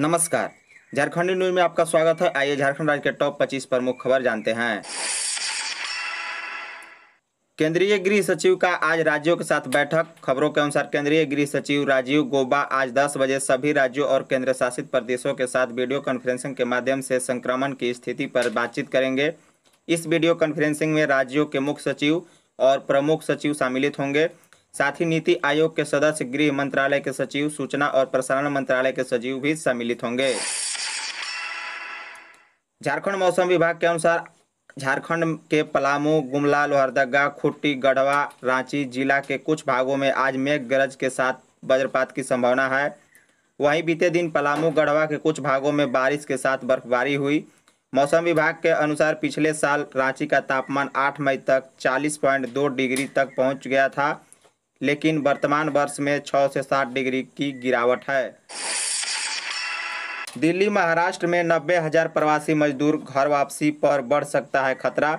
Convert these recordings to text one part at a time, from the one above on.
नमस्कार झारखंड न्यूज में आपका स्वागत है आइए झारखंड राज्य के टॉप 25 प्रमुख खबर जानते हैं केंद्रीय गृह सचिव का आज राज्यों के साथ बैठक खबरों के अनुसार केंद्रीय गृह सचिव राजीव गोबा आज 10 बजे सभी राज्यों और केंद्र शासित प्रदेशों के साथ वीडियो कॉन्फ्रेंसिंग के माध्यम से संक्रमण की स्थिति पर बातचीत करेंगे इस वीडियो कॉन्फ्रेंसिंग में राज्यों के मुख्य सचिव और प्रमुख सचिव सम्मिलित होंगे साथ ही नीति आयोग के सदस्य गृह मंत्रालय के सचिव सूचना और प्रसारण मंत्रालय के सचिव भी सम्मिलित होंगे झारखंड मौसम विभाग के अनुसार झारखंड के पलामू गुमला लोहरदगा खुट्टी गढ़वा रांची जिला के कुछ भागों में आज मेघ गरज के साथ वज्रपात की संभावना है वहीं बीते दिन पलामू गढ़वा के कुछ भागों में बारिश के साथ बर्फबारी हुई मौसम विभाग के अनुसार पिछले साल रांची का तापमान 8 मई तक 40.2 डिग्री तक पहुंच गया था लेकिन वर्तमान वर्ष में 6 से 7 डिग्री की गिरावट है दिल्ली महाराष्ट्र में नब्बे हजार प्रवासी मजदूर घर वापसी पर बढ़ सकता है खतरा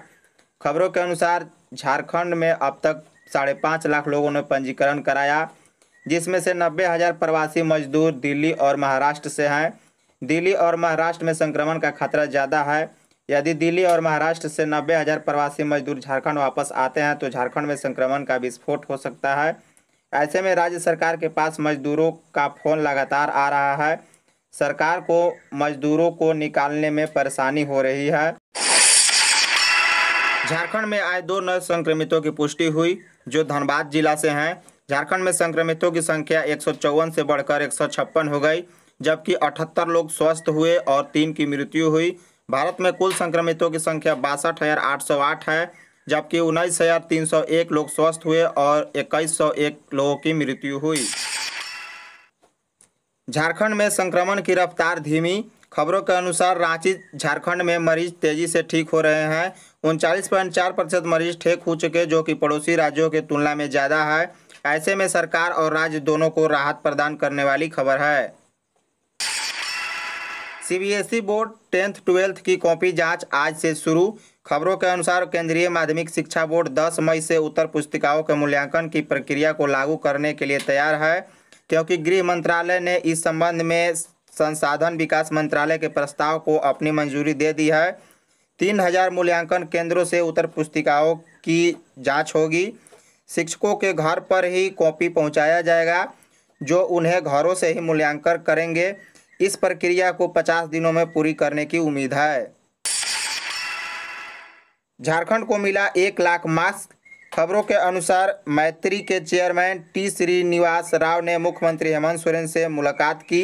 खबरों के अनुसार झारखंड में अब तक साढ़े पाँच लाख लोगों ने पंजीकरण कराया जिसमें से नब्बे हजार प्रवासी मजदूर दिल्ली और महाराष्ट्र से हैं दिल्ली और महाराष्ट्र में संक्रमण का खतरा ज़्यादा है यदि दिल्ली और महाराष्ट्र से नब्बे हज़ार प्रवासी मजदूर झारखंड वापस आते हैं तो झारखंड में संक्रमण का विस्फोट हो सकता है ऐसे में राज्य सरकार के पास मजदूरों का फोन लगातार आ रहा है सरकार को मजदूरों को निकालने में परेशानी हो रही है झारखंड में आए दो नए संक्रमितों की पुष्टि हुई जो धनबाद जिला से हैं झारखंड में संक्रमितों की संख्या एक से बढ़कर एक हो गई जबकि अठहत्तर लोग स्वस्थ हुए और तीन की मृत्यु हुई भारत में कुल संक्रमितों की संख्या बासठ हज़ार आठ सौ आठ है जबकि उन्नीस हज़ार तीन सौ एक लोग स्वस्थ हुए और इक्कीस सौ एक लोगों की मृत्यु हुई झारखंड में संक्रमण की रफ्तार धीमी खबरों के अनुसार रांची झारखंड में मरीज तेजी से ठीक हो रहे हैं उनचालीस पॉइंट चार प्रतिशत मरीज ठीक हो चुके जो कि पड़ोसी राज्यों की तुलना में ज़्यादा है ऐसे में सरकार और राज्य दोनों को राहत प्रदान करने वाली खबर है सीबीएसई बोर्ड टेंथ ट्वेल्थ की कॉपी जांच आज से शुरू खबरों के अनुसार केंद्रीय माध्यमिक शिक्षा बोर्ड 10 मई से उत्तर पुस्तिकाओं के मूल्यांकन की प्रक्रिया को लागू करने के लिए तैयार है क्योंकि गृह मंत्रालय ने इस संबंध में संसाधन विकास मंत्रालय के प्रस्ताव को अपनी मंजूरी दे दी है तीन हजार मूल्यांकन केंद्रों से उत्तर पुस्तिकाओं की जांच होगी शिक्षकों के घर पर ही कॉपी पहुंचाया जाएगा जो उन्हें घरों से ही मूल्यांकन करेंगे इस प्रक्रिया को 50 दिनों में पूरी करने की उम्मीद है झारखंड को मिला एक लाख मास्क खबरों के अनुसार मैत्री के चेयरमैन टी श्रीनिवास राव ने मुख्यमंत्री हेमंत सोरेन से मुलाकात की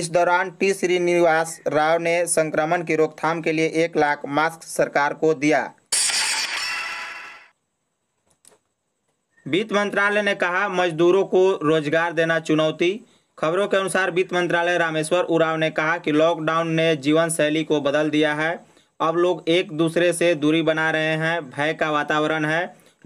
इस दौरान टी श्रीनिवास राव ने संक्रमण की रोकथाम के लिए एक लाख मास्क सरकार को दिया वित्त मंत्रालय ने कहा मजदूरों को रोजगार देना चुनौती खबरों के अनुसार वित्त मंत्रालय रामेश्वर उराव ने कहा कि लॉकडाउन ने जीवन शैली को बदल दिया है अब लोग एक दूसरे से दूरी बना रहे हैं भय का वातावरण है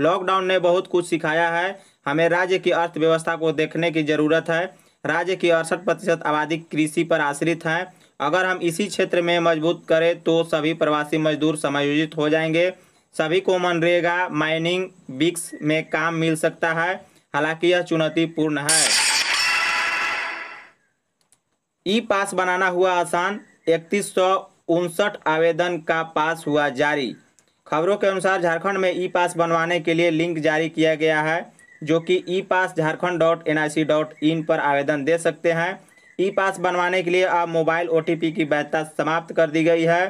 लॉकडाउन ने बहुत कुछ सिखाया है हमें राज्य की अर्थव्यवस्था को देखने की ज़रूरत है राज्य की अड़सठ प्रतिशत आबादी कृषि पर आश्रित है अगर हम इसी क्षेत्र में मजबूत करें तो सभी प्रवासी मजदूर समायोजित हो जाएंगे सभी को मनरेगा माइनिंग बिक्स में काम मिल सकता है हालांकि यह चुनौतीपूर्ण है ई पास बनाना हुआ आसान इकतीस सौ उनसठ आवेदन का पास हुआ जारी खबरों के अनुसार झारखंड में ई पास बनवाने के लिए लिंक जारी किया गया है जो कि e pass Jharkhand dot N I C dot in पर आवेदन दे सकते हैं ई पास बनवाने के लिए अब मोबाइल ओ टी पी की वैधता समाप्त कर दी गई है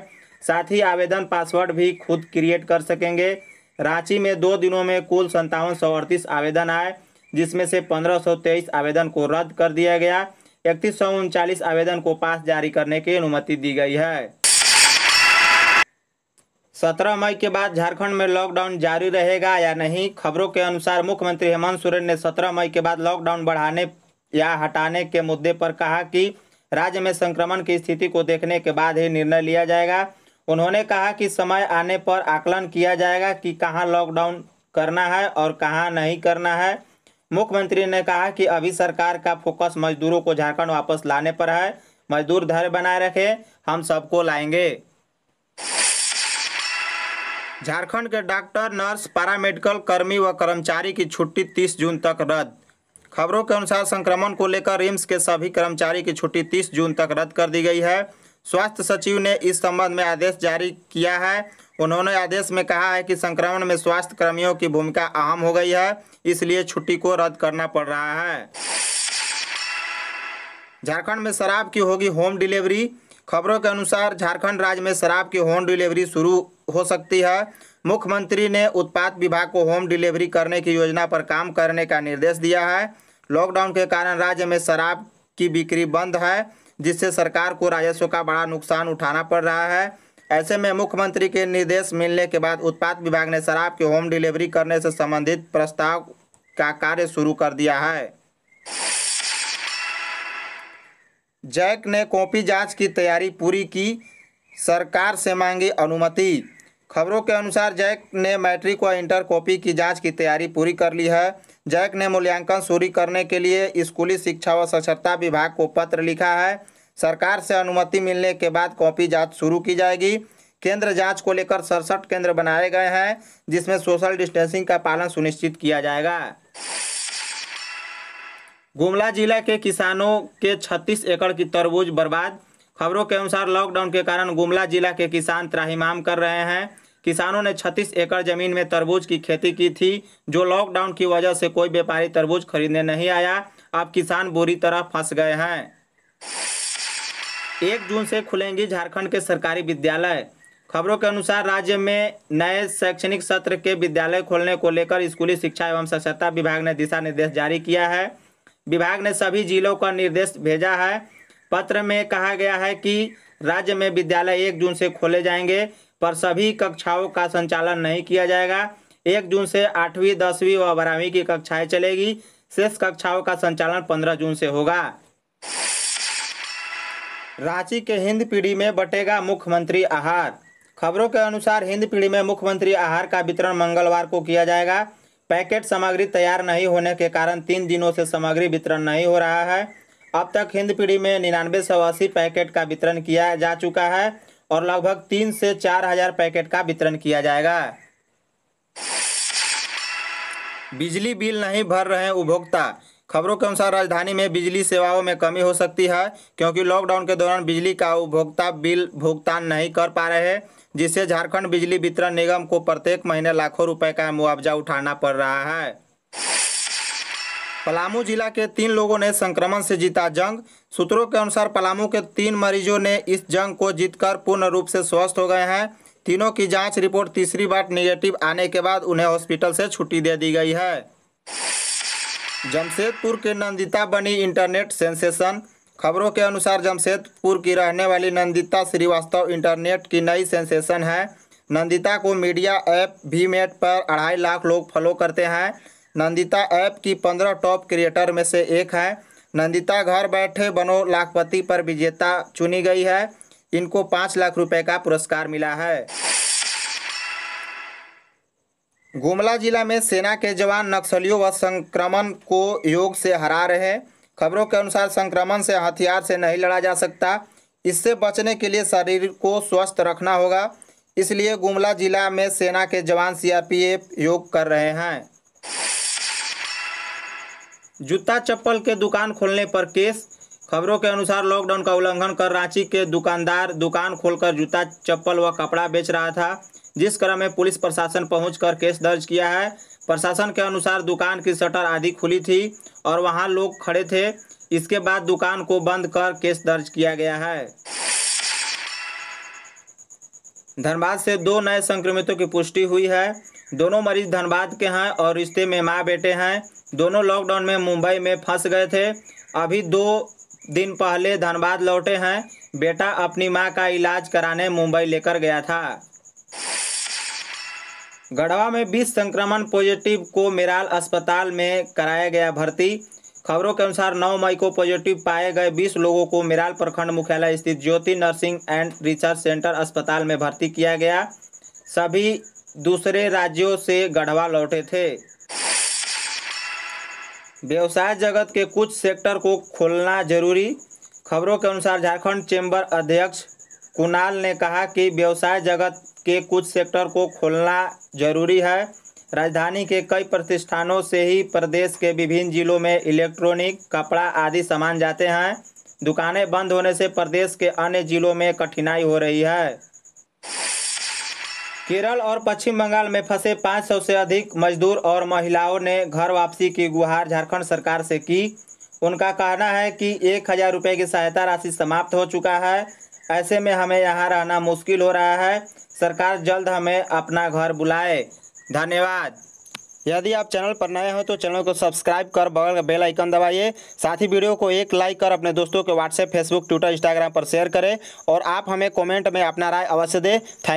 साथ ही आवेदन पासवर्ड भी खुद क्रिएट कर सकेंगे रांची में दो दिनों में कुल संतावन आवेदन आए जिसमें से पंद्रह आवेदन को रद्द कर दिया गया इकतीस आवेदन को पास जारी करने की अनुमति दी गई है सत्रह मई के बाद झारखंड में लॉकडाउन जारी रहेगा या नहीं खबरों के अनुसार मुख्यमंत्री हेमंत सोरेन ने 17 मई के बाद लॉकडाउन बढ़ाने या हटाने के मुद्दे पर कहा कि राज्य में संक्रमण की स्थिति को देखने के बाद ही निर्णय लिया जाएगा उन्होंने कहा कि समय आने पर आकलन किया जाएगा कि कहाँ लॉकडाउन करना है और कहाँ नहीं करना है मुख्यमंत्री ने कहा कि अभी सरकार का फोकस मजदूरों को झारखंड वापस लाने पर है मजदूर धैर्य बनाए रखे हम सबको लाएंगे झारखंड के डॉक्टर नर्स पैरामेडिकल कर्मी व कर्मचारी की छुट्टी 30 जून तक रद्द खबरों के अनुसार संक्रमण को लेकर रिम्स के सभी कर्मचारी की छुट्टी 30 जून तक रद्द कर दी गई है स्वास्थ्य सचिव ने इस संबंध में आदेश जारी किया है उन्होंने आदेश में कहा है कि संक्रमण में स्वास्थ्य कर्मियों की भूमिका अहम हो गई है इसलिए छुट्टी को रद्द करना पड़ रहा है झारखंड में शराब की होगी होम डिलीवरी खबरों के अनुसार झारखंड राज्य में शराब की होम डिलीवरी शुरू हो सकती है मुख्यमंत्री ने उत्पाद विभाग को होम डिलीवरी करने की योजना पर काम करने का निर्देश दिया है लॉकडाउन के कारण राज्य में शराब की बिक्री बंद है जिससे सरकार को राजस्व का बड़ा नुकसान उठाना पड़ रहा है ऐसे में मुख्यमंत्री के निर्देश मिलने के बाद उत्पाद विभाग ने शराब की होम डिलीवरी करने से संबंधित प्रस्ताव का कार्य शुरू कर दिया है जैक ने कॉपी जांच की तैयारी पूरी की सरकार से मांगी अनुमति खबरों के अनुसार जैक ने मैट्रिक व इंटर कॉपी की जांच की तैयारी पूरी कर ली है जैक ने मूल्यांकन शुरू करने के लिए स्कूली शिक्षा व साक्षरता विभाग को पत्र लिखा है सरकार से अनुमति मिलने के बाद कॉपी जांच शुरू की जाएगी केंद्र जांच को लेकर सड़सठ केंद्र बनाए गए हैं जिसमें सोशल डिस्टेंसिंग का पालन सुनिश्चित किया जाएगा गुमला जिला के किसानों के 36 एकड़ की तरबूज बर्बाद खबरों के अनुसार लॉकडाउन के कारण गुमला जिला के किसान त्राहीमाम कर रहे हैं किसानों ने 36 एकड़ जमीन में तरबूज की खेती की थी जो लॉकडाउन की वजह से कोई व्यापारी तरबूज खरीदने नहीं आया अब किसान बुरी तरह फंस गए हैं एक जून से खुलेंगी झारखंड के सरकारी विद्यालय खबरों के अनुसार राज्य में नए शैक्षणिक सत्र के विद्यालय खोलने को लेकर स्कूली शिक्षा एवं साक्षरता विभाग ने दिशा निर्देश जारी किया है विभाग ने सभी जिलों का निर्देश भेजा है पत्र में कहा गया है कि राज्य में विद्यालय एक जून से खोले जाएंगे पर सभी कक्षाओं का संचालन नहीं किया जाएगा एक जून से आठवीं दसवीं व बारहवीं की कक्षाएं चलेगी शेष कक्षाओं का संचालन पंद्रह जून से होगा रांची के हिंद पीढ़ी में बटेगा मुख्यमंत्री आहार खबरों के अनुसार हिंद पीढ़ी में मुख्यमंत्री आहार का वितरण मंगलवार को किया जाएगा पैकेट सामग्री तैयार नहीं होने के कारण तीन दिनों से सामग्री वितरण नहीं हो रहा है अब तक हिंद पीढ़ी में निन्यानवे सौ अस्सी पैकेट का वितरण किया जा चुका है और लगभग तीन से चार हजार पैकेट का वितरण किया जाएगा बिजली बिल नहीं भर रहे उपभोक्ता खबरों के अनुसार राजधानी में बिजली सेवाओं में कमी हो सकती है क्योंकि लॉकडाउन के दौरान बिजली का उपभोक्ता बिल भुगतान नहीं कर पा रहे हैं जिससे झारखंड बिजली वितरण निगम को प्रत्येक महीने लाखों रुपए का मुआवजा उठाना पड़ रहा है पलामू जिला के तीन लोगों ने संक्रमण से जीता जंग सूत्रों के अनुसार पलामू के तीन मरीजों ने इस जंग को जीतकर पूर्ण रूप से स्वस्थ हो गए हैं तीनों की जांच रिपोर्ट तीसरी बार निगेटिव आने के बाद उन्हें हॉस्पिटल से छुट्टी दे दी गई है जमशेदपुर के नंदिता बनी इंटरनेट सेंसेशन खबरों के अनुसार जमशेदपुर की रहने वाली नंदिता श्रीवास्तव इंटरनेट की नई सेंसेशन है नंदिता को मीडिया ऐप भी पर अढ़ाई लाख लोग फॉलो करते हैं नंदिता ऐप की पंद्रह टॉप क्रिएटर में से एक है नंदिता घर बैठे बनो लाखपति पर विजेता चुनी गई है इनको पाँच लाख रुपए का पुरस्कार मिला है गुमला जिला में सेना के जवान नक्सलियों व संक्रमण को योग से हरा रहे खबरों के अनुसार संक्रमण से हथियार से नहीं लड़ा जा सकता इससे बचने के लिए शरीर को स्वस्थ रखना होगा इसलिए गुमला जिला में सेना के जवान सीआरपीएफ योग कर रहे हैं जूता चप्पल के दुकान खोलने पर केस खबरों के अनुसार लॉकडाउन का उल्लंघन कर रांची के दुकानदार दुकान खोलकर जूता चप्पल व कपड़ा बेच रहा था जिस क्रम में पुलिस प्रशासन पहुंचकर केस दर्ज किया है प्रशासन के अनुसार दुकान की शटर आदि खुली थी और वहां लोग खड़े थे इसके बाद दुकान को बंद कर केस दर्ज किया गया है धनबाद से दो नए संक्रमितों की पुष्टि हुई है दोनों मरीज धनबाद के हैं और रिश्ते में माँ बेटे हैं दोनों लॉकडाउन में मुंबई में फंस गए थे अभी दो दिन पहले धनबाद लौटे हैं बेटा अपनी मां का इलाज कराने मुंबई लेकर गया था गढ़वा में 20 संक्रमण पॉजिटिव को मेराल अस्पताल में कराया गया भर्ती खबरों के अनुसार 9 मई को पॉजिटिव पाए गए 20 लोगों को मेराल प्रखंड मुख्यालय स्थित Jyoti nursing and research centre अस्पताल में भर्ती किया गया सभी दूसरे राज्यों से गढ़वा लौटे थे व्यवसाय जगत के कुछ सेक्टर को खोलना जरूरी खबरों के अनुसार झारखंड चैम्बर अध्यक्ष कुणाल ने कहा कि व्यवसाय जगत के कुछ सेक्टर को खोलना जरूरी है राजधानी के कई प्रतिष्ठानों से ही प्रदेश के विभिन्न जिलों में इलेक्ट्रॉनिक कपड़ा आदि सामान जाते हैं दुकानें बंद होने से प्रदेश के अन्य जिलों में कठिनाई हो रही है केरल और पश्चिम बंगाल में फंसे 500 से अधिक मजदूर और महिलाओं ने घर वापसी की गुहार झारखंड सरकार से की उनका कहना है कि एक हज़ार रुपये की सहायता राशि समाप्त हो चुका है ऐसे में हमें यहाँ रहना मुश्किल हो रहा है सरकार जल्द हमें अपना घर बुलाए धन्यवाद यदि आप चैनल पर नए हो तो चैनल को सब्सक्राइब कर बगल का बेल आइकन दबाइए साथ ही वीडियो को एक लाइक कर अपने दोस्तों के व्हाट्सएप फेसबुक ट्विटर इंस्टाग्राम पर शेयर करें और आप हमें कमेंट में अपना राय अवश्य दें थैंक